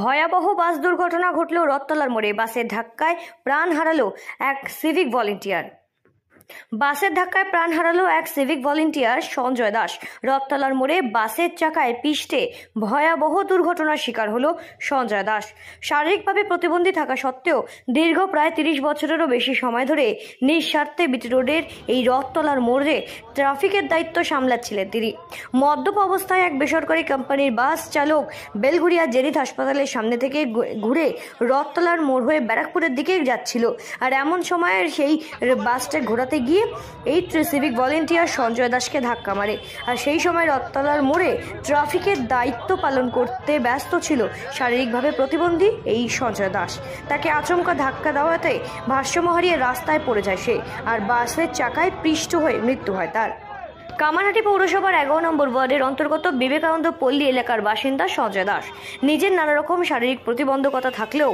ভয়াবহ বাস দুর্ঘটনা ঘটলো রথতলার মোড়ে বাসের ধাক্কায় প্রাণ হারালো এক সিভিক ভলেন্টিয়ার বাসের ধাক্কায় প্রাণ হারালো এক সিভিক ভলেন্টিয়ার সঞ্জয় দাস রথতলার মোড়ে বাসের চাকায় পিষ্টে ভয়াবহ দুর্ঘটনার শিকার হলো সঞ্জয় দাস শারীরিকভাবে প্রতিবন্ধী থাকা সত্ত্বেও দীর্ঘ প্রায় তিরিশ বছরেরও বেশি সময় ধরে নিঃস্বার্থে বিটি রোডের এই রথতলার মোড়ে ট্রাফিকের দায়িত্ব সামলাচ্ছিলেন তিনি মদ্যপ অবস্থায় এক বেসরকারি কোম্পানির বাস চালক বেলগুড়িয়া জেরিত হাসপাতালের সামনে থেকে ঘুরে রথতলার মোড় হয়ে ব্যারাকপুরের দিকে যাচ্ছিল আর এমন সময়ের সেই বাসটা ঘোরাতে করতে গিয়ে এই সিভিক ভলেন্টিয়ার সঞ্জয় দাসকে ধাক্কা মারে আর সেই সময় রত্তলার মোড়ে ট্রাফিকের দায়িত্ব পালন করতে ব্যস্ত ছিল শারীরিকভাবে প্রতিবন্ধী এই সঞ্জয় দাস তাকে আচমকা ধাক্কা দেওয়াতে ভাষ্যমহারিয়ে হারিয়ে রাস্তায় পড়ে যায় সে আর বাসের চাকায় পৃষ্ঠ হয়ে মৃত্যু হয় তার কামারহাটি পৌরসভার এগারো নম্বর ওয়ার্ডের অন্তর্গত বিবেকানন্দ পল্লী এলাকার বাসিন্দা সঞ্জয় দাস নিজের নানা রকম শারীরিক প্রতিবন্ধকতা থাকলেও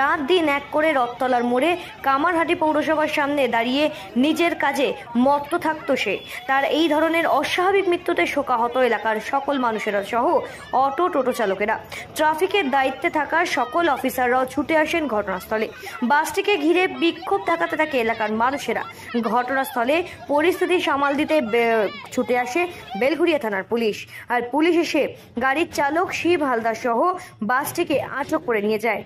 রাত দিন এক করে রথতলার মোড়ে কামারহাটি পৌরসভার সামনে দাঁড়িয়ে নিজের কাজে মত্ত থাকত সে তার এই ধরনের অস্বাভাবিক মৃত্যুতে শোকাহত এলাকার সকল মানুষেরা সহ অটো টোটো চালকেরা ট্রাফিকের দায়িত্বে থাকা সকল অফিসাররাও ছুটে আসেন ঘটনাস্থলে বাসটিকে ঘিরে বিক্ষোভ থাকাতে থাকে এলাকার মানুষেরা ঘটনাস্থলে পরিস্থিতি সামাল দিতে ছুটে আসে বেলঘুরিয়া থানার পুলিশ আর পুলিশ এসে গাড়ির চালক শিব হালদার সহ বাসটিকে আটক করে নিয়ে যায়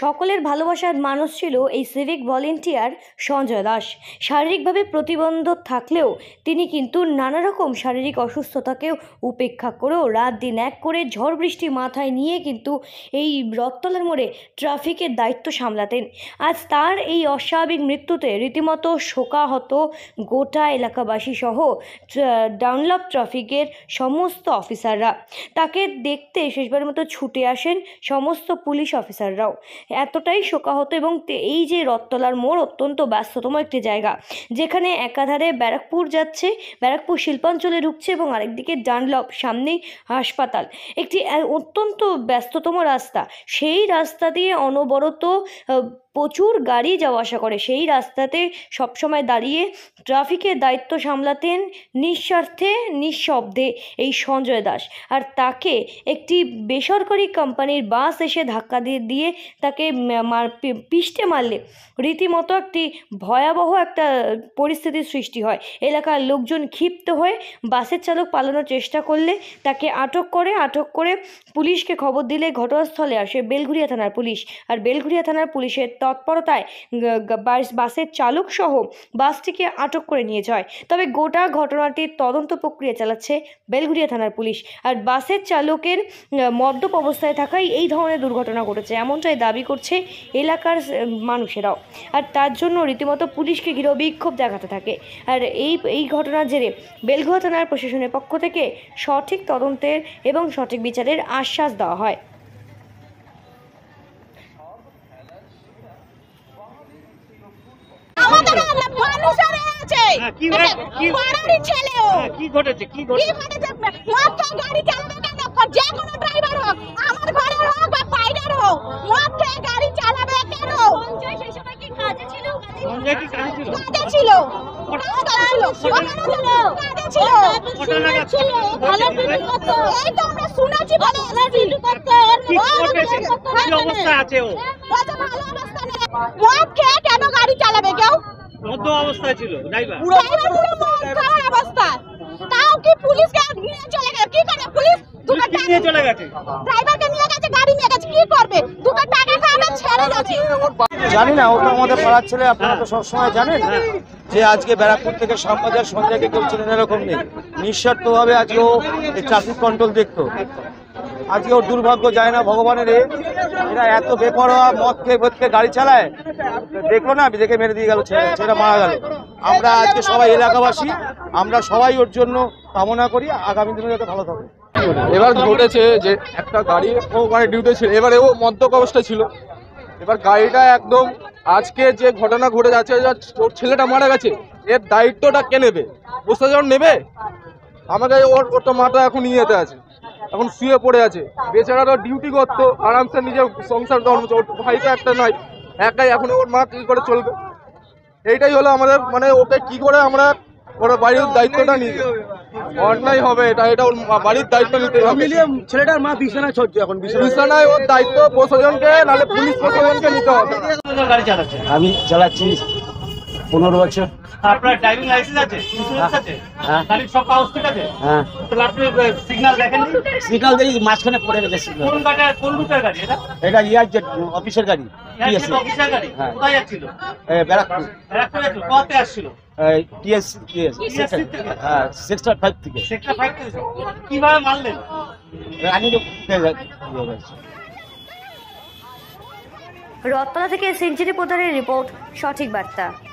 সকলের ভালোবাসার মানুষ ছিল এই সিভিক ভলেন্টিয়ার সঞ্জয় দাস শারীরিকভাবে প্রতিবন্ধ থাকলেও তিনি কিন্তু নানা রকম শারীরিক অসুস্থতাকেও উপেক্ষা করেও রাত দিন এক করে ঝড় বৃষ্টি মাথায় নিয়ে কিন্তু এই রথতলার মোড়ে ট্রাফিকের দায়িত্ব সামলাতেন আজ তার এই অস্বাভাবিক মৃত্যুতে রীতিমতো শোকাহত গোটা এলাকাবাসী সহ ডাউনলপ ট্রাফিকের সমস্ত অফিসাররা তাকে দেখতে শেষবার মতো ছুটে আসেন সমস্ত পুলিশ অফিসাররাও এতটাই শোকাহত এবং এই যে রথতলার মোড় অত্যন্ত ব্যস্ততম একটি জায়গা যেখানে একাধারে ব্যারাকপুর যাচ্ছে ব্যারাকপুর শিল্পাঞ্চলে ঢুকছে এবং আরেকদিকে ডানলপ সামনেই হাসপাতাল একটি অত্যন্ত ব্যস্ততম রাস্তা সেই রাস্তা দিয়ে অনবরত প্রচুর গাড়ি যাওয়া আসা করে সেই রাস্তাতে সবসময় দাঁড়িয়ে ট্রাফিকের দায়িত্ব সামলাতেন নিঃস্বার্থে নিঃশব্দে এই সঞ্জয় দাস আর তাকে একটি বেসরকারি কোম্পানির বাস এসে ধাক্কা দিয়ে দিয়ে তাকে মার পিষ্টে মারলে রীতিমতো একটি ভয়াবহ একটা পরিস্থিতির সৃষ্টি হয় এলাকার লোকজন ক্ষিপ্ত হয়ে বাসের চালক পালানোর চেষ্টা করলে তাকে আটক করে আটক করে পুলিশকে খবর দিলে ঘটনাস্থলে আসে বেলঘুরিয়া থানার পুলিশ আর বেলঘুরিয়া থানার পুলিশের তৎপরতায় বাসের চালক সহ বাসটিকে আটক করে নিয়ে যায় তবে গোটা ঘটনাটির তদন্ত প্রক্রিয়া চালাচ্ছে বেলঘুরিয়া থানার পুলিশ আর বাসের চালকের মদ্যপ অবস্থায় থাকায় এই ধরনের দুর্ঘটনা ঘটেছে এমনটাই দাবি করছে এলাকার মানুষেরাও আর তার জন্য রীতিমতো পুলিশকে ঘিরে বিক্ষোভ দেখাতে থাকে আর এই এই ঘটনার জেরে বেলঘুয়া থানার প্রশাসনের পক্ষ থেকে সঠিক তদন্তের এবং সঠিক বিচারের আশ্বাস দেওয়া হয় মানুষের আছে হ্যাঁ, পাড়ারই ছেলে ও হ্যাঁ, কি ঘটেছে কি ঘটেছে মদ খেয়ে গাড়ি চালাবে কেন যে কোনো ড্রাইভার হোক আমার ঘরের হোক বা বাইরের হোক মদ খেয়ে গাড়ি চালাবে কেন সেই সময় কি কাজে ছিল কাজে ছিল মদ খেয়ে কেন গাড়ি চালাবে কেউ জানি না ওটা আমাদের পাড়ার ছেলে আপনারা তো সবসময় জানেন হ্যাঁ। যে আজকে ব্যারাকপুর থেকে শ্যামবাজার সন্ধ্যাকে কেউ চেনেন এরকম নেই নিঃস্বার্থভাবে আজকে ও ট্রাফিক কন্ট্রোল দেখতো আজকে ওর দুর্ভাগ্য যায় না ভগবানের এরা এত বেপরোয়া মদ খেয়ে ভোট খেয়ে গাড়ি চালায় দেখলো না দেখে মেরে দিয়ে গেল ছেলেটা মারা গেল আমরা আজকে সবাই এলাকাবাসী আমরা সবাই ওর জন্য কামনা করি আগামী দিনে যাতে ভালো থাকে এবার ঘটেছে যে একটা গাড়ি ও মানে ডিউটি ছিল এবার ও মদ্যক অবস্থা ছিল এবার গাড়িটা একদম আজকে যে ঘটনা ঘটে যাচ্ছে ওর ছেলেটা মারা গেছে এর দায়িত্বটা কে নেবে বুঝতে যখন নেবে আমাদের ওর ওর তো মাটা এখন নিয়ে যেতে আছে এখন শুয়ে পড়ে আছে বেচারারা ডিউটি করতো আরামসে নিজের সংসার ধর্ম ওর ভাই একটা নয় একাই এখন ওর মা কী করে চলবে এইটাই হলো আমাদের মানে ওকে কি করে আমরা ওর বাড়ির দায়িত্বটা নিতে অন্যায় হবে এটা এটা ওর বাড়ির দায়িত্ব নিতে হবে ছেলেটার মা বিছানায় ছড়ছে এখন বিছানায় ওর দায়িত্ব প্রশাসনকে নাহলে পুলিশ প্রশাসনকে নিতে হবে আমি চালাচ্ছি পনেরো বছর আপনার ড্রাইভিং লাইসেন্স আছে ইন্স্যুরেন্স আছে গাড়ির সব কাগজ আছে হ্যাঁ, হ্যাঁ। আপনি সিগন্যাল সিগন্যাল মাঝখানে পড়ে গেছে কোন গাড়ি কোন রুটের গাড়ি এটা এটা ইয়ার জেট অফিসের গাড়ি টিএসসি e অফিসের গাড়ি হ্যাঁ। কোথায় যাচ্ছিল এ ব্যারাকপুর ব্যারাকপুর আসছিল থেকে রত্তলা হ্যাঁ, থেকে সেঞ্চুরি প্রধানের রিপোর্ট সঠিক বার্তা